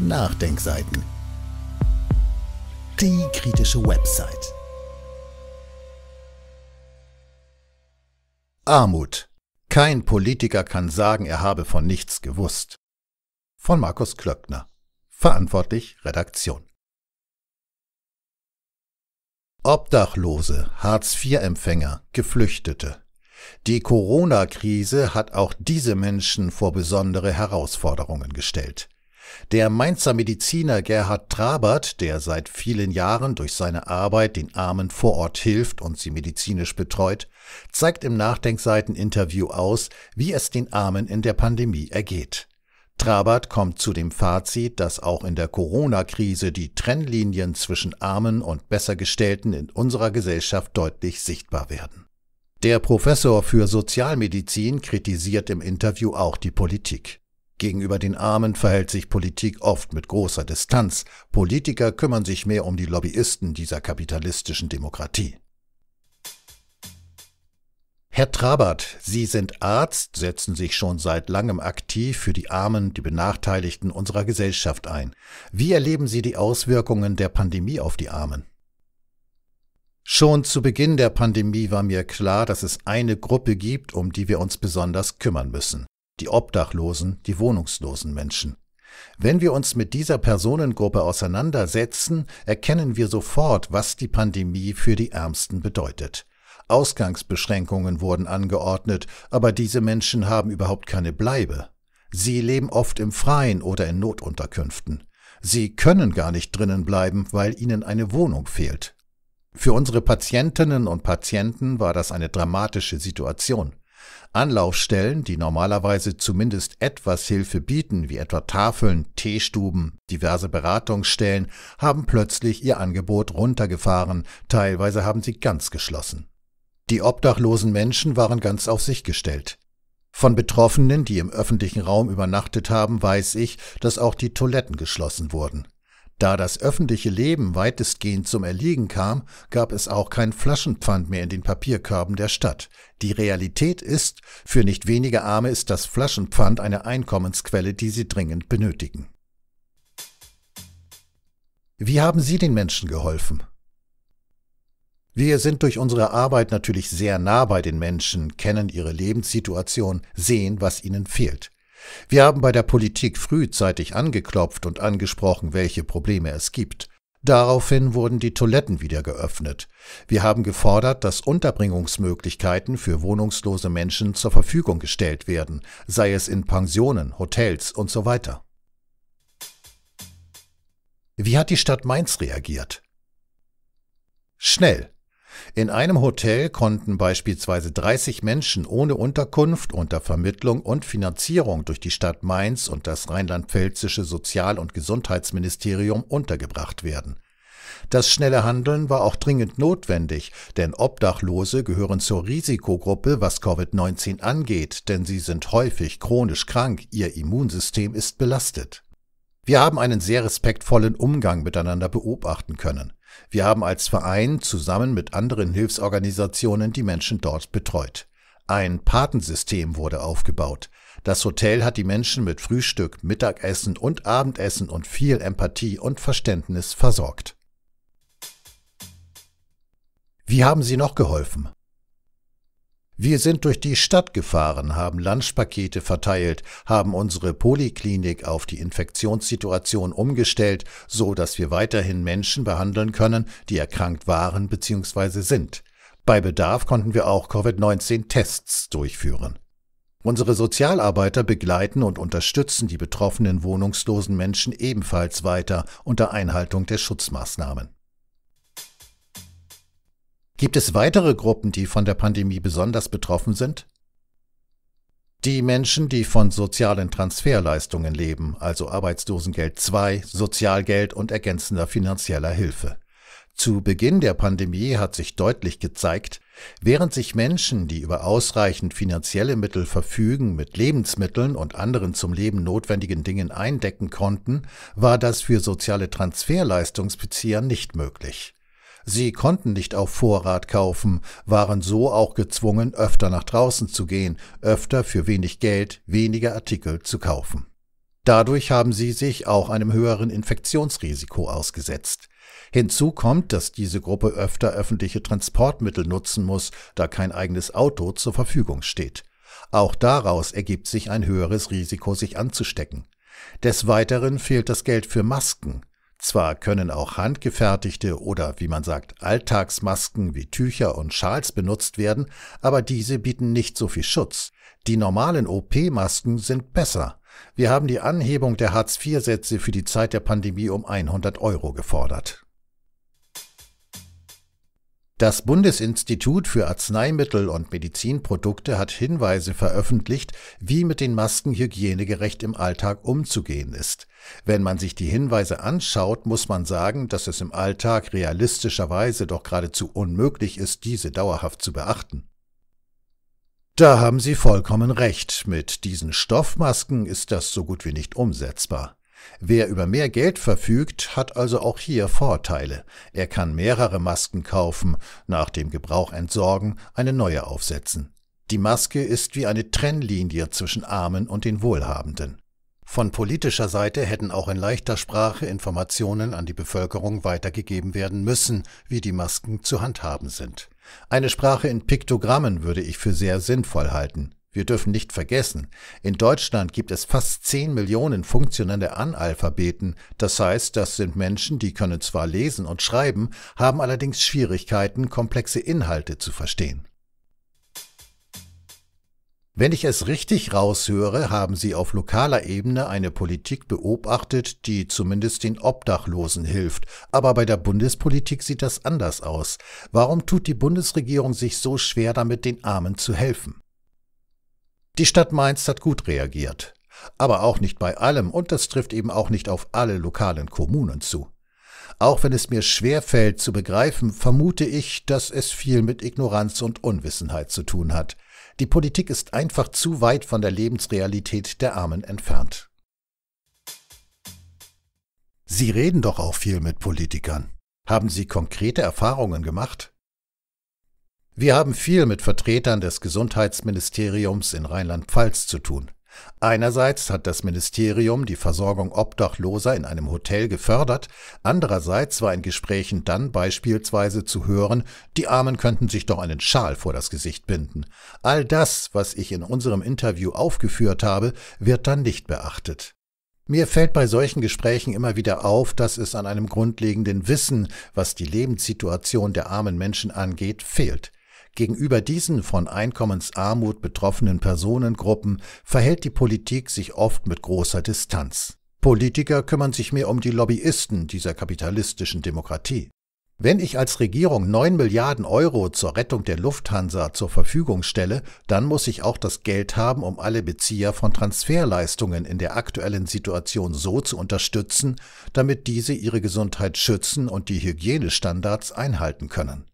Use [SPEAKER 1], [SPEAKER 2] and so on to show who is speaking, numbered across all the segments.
[SPEAKER 1] Nachdenkseiten. Die kritische Website. Armut. Kein Politiker kann sagen, er habe von nichts gewusst. Von Markus Klöckner. Verantwortlich Redaktion. Obdachlose, Hartz-IV-Empfänger, Geflüchtete. Die Corona-Krise hat auch diese Menschen vor besondere Herausforderungen gestellt. Der Mainzer Mediziner Gerhard Trabert, der seit vielen Jahren durch seine Arbeit den Armen vor Ort hilft und sie medizinisch betreut, zeigt im Nachdenkseiten-Interview aus, wie es den Armen in der Pandemie ergeht. Trabert kommt zu dem Fazit, dass auch in der Corona-Krise die Trennlinien zwischen Armen und Bessergestellten in unserer Gesellschaft deutlich sichtbar werden. Der Professor für Sozialmedizin kritisiert im Interview auch die Politik. Gegenüber den Armen verhält sich Politik oft mit großer Distanz. Politiker kümmern sich mehr um die Lobbyisten dieser kapitalistischen Demokratie. Herr Trabert, Sie sind Arzt, setzen sich schon seit langem aktiv für die Armen, die Benachteiligten unserer Gesellschaft ein. Wie erleben Sie die Auswirkungen der Pandemie auf die Armen? Schon zu Beginn der Pandemie war mir klar, dass es eine Gruppe gibt, um die wir uns besonders kümmern müssen die Obdachlosen, die wohnungslosen Menschen. Wenn wir uns mit dieser Personengruppe auseinandersetzen, erkennen wir sofort, was die Pandemie für die Ärmsten bedeutet. Ausgangsbeschränkungen wurden angeordnet, aber diese Menschen haben überhaupt keine Bleibe. Sie leben oft im Freien oder in Notunterkünften. Sie können gar nicht drinnen bleiben, weil ihnen eine Wohnung fehlt. Für unsere Patientinnen und Patienten war das eine dramatische Situation. Anlaufstellen, die normalerweise zumindest etwas Hilfe bieten, wie etwa Tafeln, Teestuben, diverse Beratungsstellen, haben plötzlich ihr Angebot runtergefahren, teilweise haben sie ganz geschlossen. Die obdachlosen Menschen waren ganz auf sich gestellt. Von Betroffenen, die im öffentlichen Raum übernachtet haben, weiß ich, dass auch die Toiletten geschlossen wurden. Da das öffentliche Leben weitestgehend zum Erliegen kam, gab es auch kein Flaschenpfand mehr in den Papierkörben der Stadt. Die Realität ist, für nicht wenige Arme ist das Flaschenpfand eine Einkommensquelle, die sie dringend benötigen. Wie haben Sie den Menschen geholfen? Wir sind durch unsere Arbeit natürlich sehr nah bei den Menschen, kennen ihre Lebenssituation, sehen, was ihnen fehlt. Wir haben bei der Politik frühzeitig angeklopft und angesprochen, welche Probleme es gibt. Daraufhin wurden die Toiletten wieder geöffnet. Wir haben gefordert, dass Unterbringungsmöglichkeiten für wohnungslose Menschen zur Verfügung gestellt werden, sei es in Pensionen, Hotels und so weiter. Wie hat die Stadt Mainz reagiert? Schnell. In einem Hotel konnten beispielsweise 30 Menschen ohne Unterkunft unter Vermittlung und Finanzierung durch die Stadt Mainz und das rheinland-pfälzische Sozial- und Gesundheitsministerium untergebracht werden. Das schnelle Handeln war auch dringend notwendig, denn Obdachlose gehören zur Risikogruppe, was Covid-19 angeht, denn sie sind häufig chronisch krank, ihr Immunsystem ist belastet. Wir haben einen sehr respektvollen Umgang miteinander beobachten können. Wir haben als Verein zusammen mit anderen Hilfsorganisationen die Menschen dort betreut. Ein Patensystem wurde aufgebaut. Das Hotel hat die Menschen mit Frühstück, Mittagessen und Abendessen und viel Empathie und Verständnis versorgt. Wie haben Sie noch geholfen? Wir sind durch die Stadt gefahren, haben Lunchpakete verteilt, haben unsere Poliklinik auf die Infektionssituation umgestellt, so dass wir weiterhin Menschen behandeln können, die erkrankt waren bzw. sind. Bei Bedarf konnten wir auch Covid-19-Tests durchführen. Unsere Sozialarbeiter begleiten und unterstützen die betroffenen wohnungslosen Menschen ebenfalls weiter unter Einhaltung der Schutzmaßnahmen. Gibt es weitere Gruppen, die von der Pandemie besonders betroffen sind? Die Menschen, die von sozialen Transferleistungen leben, also Arbeitslosengeld 2, Sozialgeld und ergänzender finanzieller Hilfe. Zu Beginn der Pandemie hat sich deutlich gezeigt, während sich Menschen, die über ausreichend finanzielle Mittel verfügen, mit Lebensmitteln und anderen zum Leben notwendigen Dingen eindecken konnten, war das für soziale Transferleistungsbezieher nicht möglich. Sie konnten nicht auf Vorrat kaufen, waren so auch gezwungen, öfter nach draußen zu gehen, öfter für wenig Geld weniger Artikel zu kaufen. Dadurch haben sie sich auch einem höheren Infektionsrisiko ausgesetzt. Hinzu kommt, dass diese Gruppe öfter öffentliche Transportmittel nutzen muss, da kein eigenes Auto zur Verfügung steht. Auch daraus ergibt sich ein höheres Risiko, sich anzustecken. Des Weiteren fehlt das Geld für Masken. Zwar können auch handgefertigte oder wie man sagt Alltagsmasken wie Tücher und Schals benutzt werden, aber diese bieten nicht so viel Schutz. Die normalen OP-Masken sind besser. Wir haben die Anhebung der Hartz-IV-Sätze für die Zeit der Pandemie um 100 Euro gefordert. Das Bundesinstitut für Arzneimittel und Medizinprodukte hat Hinweise veröffentlicht, wie mit den Masken hygienegerecht im Alltag umzugehen ist. Wenn man sich die Hinweise anschaut, muss man sagen, dass es im Alltag realistischerweise doch geradezu unmöglich ist, diese dauerhaft zu beachten. Da haben Sie vollkommen recht, mit diesen Stoffmasken ist das so gut wie nicht umsetzbar. Wer über mehr Geld verfügt, hat also auch hier Vorteile. Er kann mehrere Masken kaufen, nach dem Gebrauch entsorgen, eine neue aufsetzen. Die Maske ist wie eine Trennlinie zwischen Armen und den Wohlhabenden. Von politischer Seite hätten auch in leichter Sprache Informationen an die Bevölkerung weitergegeben werden müssen, wie die Masken zu handhaben sind. Eine Sprache in Piktogrammen würde ich für sehr sinnvoll halten. Wir dürfen nicht vergessen, in Deutschland gibt es fast 10 Millionen funktionelle Analphabeten, das heißt, das sind Menschen, die können zwar lesen und schreiben, haben allerdings Schwierigkeiten, komplexe Inhalte zu verstehen. Wenn ich es richtig raushöre, haben Sie auf lokaler Ebene eine Politik beobachtet, die zumindest den Obdachlosen hilft. Aber bei der Bundespolitik sieht das anders aus. Warum tut die Bundesregierung sich so schwer damit, den Armen zu helfen? Die Stadt Mainz hat gut reagiert. Aber auch nicht bei allem und das trifft eben auch nicht auf alle lokalen Kommunen zu. Auch wenn es mir schwer fällt zu begreifen, vermute ich, dass es viel mit Ignoranz und Unwissenheit zu tun hat. Die Politik ist einfach zu weit von der Lebensrealität der Armen entfernt. Sie reden doch auch viel mit Politikern. Haben Sie konkrete Erfahrungen gemacht? Wir haben viel mit Vertretern des Gesundheitsministeriums in Rheinland-Pfalz zu tun. Einerseits hat das Ministerium die Versorgung Obdachloser in einem Hotel gefördert, andererseits war in Gesprächen dann beispielsweise zu hören, die Armen könnten sich doch einen Schal vor das Gesicht binden. All das, was ich in unserem Interview aufgeführt habe, wird dann nicht beachtet. Mir fällt bei solchen Gesprächen immer wieder auf, dass es an einem grundlegenden Wissen, was die Lebenssituation der armen Menschen angeht, fehlt. Gegenüber diesen von Einkommensarmut betroffenen Personengruppen verhält die Politik sich oft mit großer Distanz. Politiker kümmern sich mehr um die Lobbyisten dieser kapitalistischen Demokratie. Wenn ich als Regierung 9 Milliarden Euro zur Rettung der Lufthansa zur Verfügung stelle, dann muss ich auch das Geld haben, um alle Bezieher von Transferleistungen in der aktuellen Situation so zu unterstützen, damit diese ihre Gesundheit schützen und die Hygienestandards einhalten können.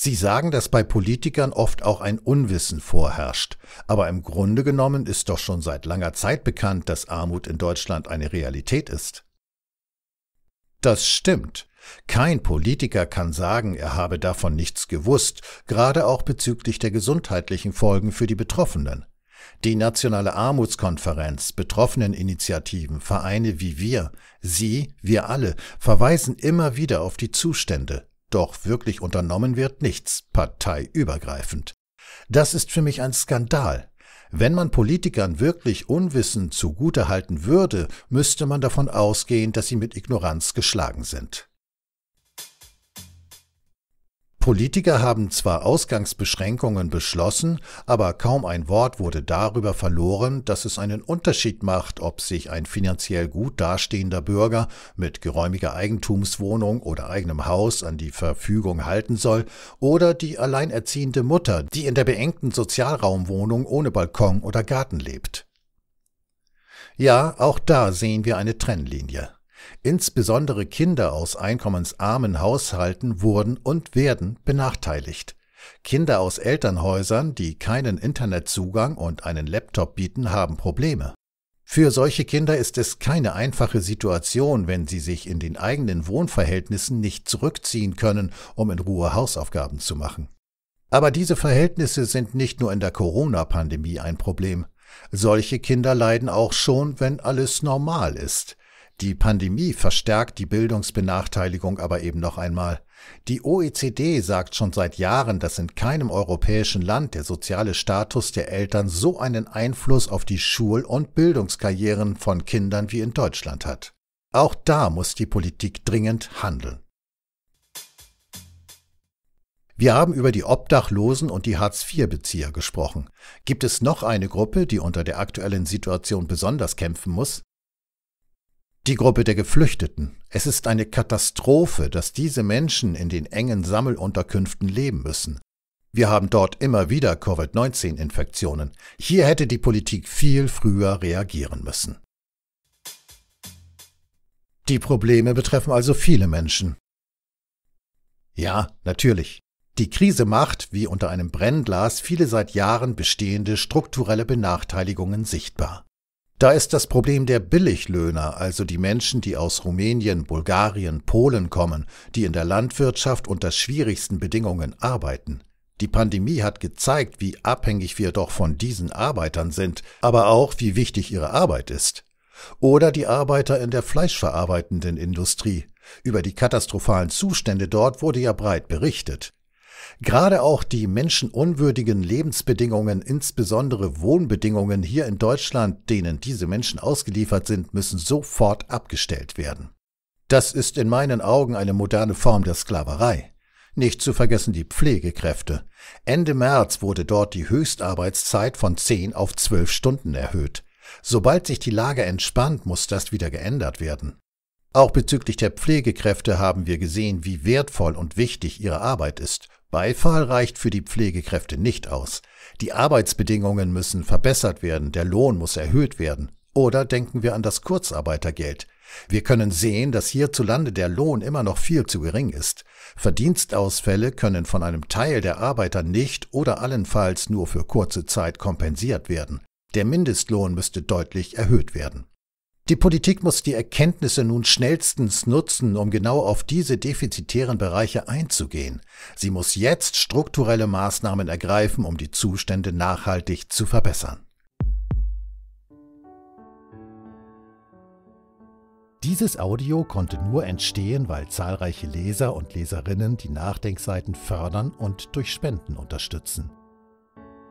[SPEAKER 1] Sie sagen, dass bei Politikern oft auch ein Unwissen vorherrscht. Aber im Grunde genommen ist doch schon seit langer Zeit bekannt, dass Armut in Deutschland eine Realität ist. Das stimmt. Kein Politiker kann sagen, er habe davon nichts gewusst, gerade auch bezüglich der gesundheitlichen Folgen für die Betroffenen. Die Nationale Armutskonferenz, Betroffeneninitiativen, Vereine wie wir, Sie, wir alle, verweisen immer wieder auf die Zustände, doch wirklich unternommen wird nichts, parteiübergreifend. Das ist für mich ein Skandal. Wenn man Politikern wirklich Unwissen zugutehalten würde, müsste man davon ausgehen, dass sie mit Ignoranz geschlagen sind. Politiker haben zwar Ausgangsbeschränkungen beschlossen, aber kaum ein Wort wurde darüber verloren, dass es einen Unterschied macht, ob sich ein finanziell gut dastehender Bürger mit geräumiger Eigentumswohnung oder eigenem Haus an die Verfügung halten soll oder die alleinerziehende Mutter, die in der beengten Sozialraumwohnung ohne Balkon oder Garten lebt. Ja, auch da sehen wir eine Trennlinie. Insbesondere Kinder aus einkommensarmen Haushalten wurden und werden benachteiligt. Kinder aus Elternhäusern, die keinen Internetzugang und einen Laptop bieten, haben Probleme. Für solche Kinder ist es keine einfache Situation, wenn sie sich in den eigenen Wohnverhältnissen nicht zurückziehen können, um in Ruhe Hausaufgaben zu machen. Aber diese Verhältnisse sind nicht nur in der Corona-Pandemie ein Problem. Solche Kinder leiden auch schon, wenn alles normal ist. Die Pandemie verstärkt die Bildungsbenachteiligung aber eben noch einmal. Die OECD sagt schon seit Jahren, dass in keinem europäischen Land der soziale Status der Eltern so einen Einfluss auf die Schul- und Bildungskarrieren von Kindern wie in Deutschland hat. Auch da muss die Politik dringend handeln. Wir haben über die Obdachlosen und die Hartz-IV-Bezieher gesprochen. Gibt es noch eine Gruppe, die unter der aktuellen Situation besonders kämpfen muss? Die Gruppe der Geflüchteten. Es ist eine Katastrophe, dass diese Menschen in den engen Sammelunterkünften leben müssen. Wir haben dort immer wieder Covid-19-Infektionen. Hier hätte die Politik viel früher reagieren müssen. Die Probleme betreffen also viele Menschen. Ja, natürlich. Die Krise macht, wie unter einem Brennglas, viele seit Jahren bestehende strukturelle Benachteiligungen sichtbar. Da ist das Problem der Billiglöhner, also die Menschen, die aus Rumänien, Bulgarien, Polen kommen, die in der Landwirtschaft unter schwierigsten Bedingungen arbeiten. Die Pandemie hat gezeigt, wie abhängig wir doch von diesen Arbeitern sind, aber auch wie wichtig ihre Arbeit ist. Oder die Arbeiter in der fleischverarbeitenden Industrie. Über die katastrophalen Zustände dort wurde ja breit berichtet. Gerade auch die menschenunwürdigen Lebensbedingungen, insbesondere Wohnbedingungen hier in Deutschland, denen diese Menschen ausgeliefert sind, müssen sofort abgestellt werden. Das ist in meinen Augen eine moderne Form der Sklaverei. Nicht zu vergessen die Pflegekräfte. Ende März wurde dort die Höchstarbeitszeit von 10 auf 12 Stunden erhöht. Sobald sich die Lage entspannt, muss das wieder geändert werden. Auch bezüglich der Pflegekräfte haben wir gesehen, wie wertvoll und wichtig ihre Arbeit ist Beifall reicht für die Pflegekräfte nicht aus. Die Arbeitsbedingungen müssen verbessert werden, der Lohn muss erhöht werden. Oder denken wir an das Kurzarbeitergeld. Wir können sehen, dass hierzulande der Lohn immer noch viel zu gering ist. Verdienstausfälle können von einem Teil der Arbeiter nicht oder allenfalls nur für kurze Zeit kompensiert werden. Der Mindestlohn müsste deutlich erhöht werden. Die Politik muss die Erkenntnisse nun schnellstens nutzen, um genau auf diese defizitären Bereiche einzugehen. Sie muss jetzt strukturelle Maßnahmen ergreifen, um die Zustände nachhaltig zu verbessern. Dieses Audio konnte nur entstehen, weil zahlreiche Leser und Leserinnen die Nachdenkseiten fördern und durch Spenden unterstützen.